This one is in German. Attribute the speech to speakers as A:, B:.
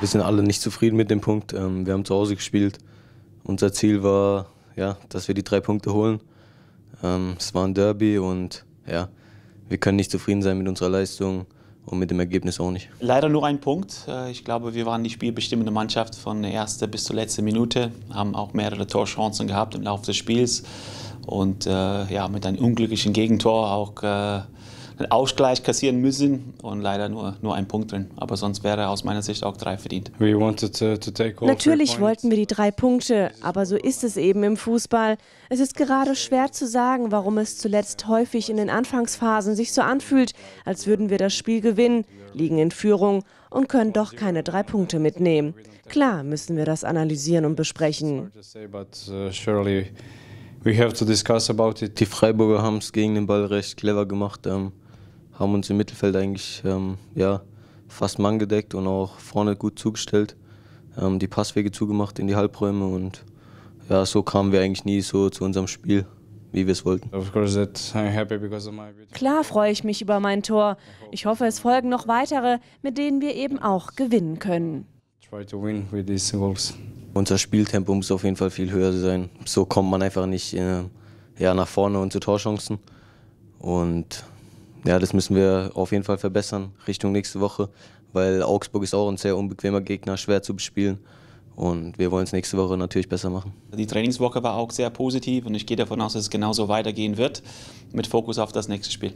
A: Wir sind alle nicht zufrieden mit dem Punkt. Ähm, wir haben zu Hause gespielt. Unser Ziel war, ja, dass wir die drei Punkte holen. Ähm, es war ein Derby und ja, wir können nicht zufrieden sein mit unserer Leistung und mit dem Ergebnis auch nicht.
B: Leider nur ein Punkt. Äh, ich glaube, wir waren die spielbestimmende Mannschaft von der ersten bis zur letzten Minute, haben auch mehrere Torchancen gehabt im Laufe des Spiels und äh, ja, mit einem unglücklichen Gegentor auch äh, einen Ausgleich kassieren müssen und leider nur, nur ein Punkt drin. Aber sonst wäre aus meiner Sicht auch drei verdient. To, to Natürlich wollten
C: wir die drei Punkte, aber so ist es eben im Fußball. Es ist gerade schwer zu sagen, warum es zuletzt häufig in den Anfangsphasen sich so anfühlt, als würden wir das Spiel gewinnen, liegen in Führung und können doch keine drei Punkte mitnehmen. Klar müssen wir das analysieren und besprechen.
A: Uh, die Freiburger haben es gegen den Ball recht clever gemacht. Ähm haben uns im Mittelfeld eigentlich ähm, ja, fast Mann gedeckt und auch vorne gut zugestellt, ähm, die Passwege zugemacht in die Halbräume und ja, so kamen wir eigentlich nie so zu unserem Spiel. Wie wir es wollten.
C: Klar freue ich mich über mein Tor. Ich hoffe, es folgen noch weitere, mit denen wir eben auch gewinnen können.
A: Unser Spieltempo muss auf jeden Fall viel höher sein. So kommt man einfach nicht äh, ja, nach vorne und zu Torchancen. Und ja, das müssen wir auf jeden Fall verbessern Richtung nächste Woche, weil Augsburg ist auch ein sehr unbequemer Gegner, schwer zu bespielen. Und wir wollen es nächste Woche natürlich besser machen.
B: Die Trainingswoche war auch sehr positiv und ich gehe davon aus, dass es genauso weitergehen wird, mit Fokus auf das nächste Spiel.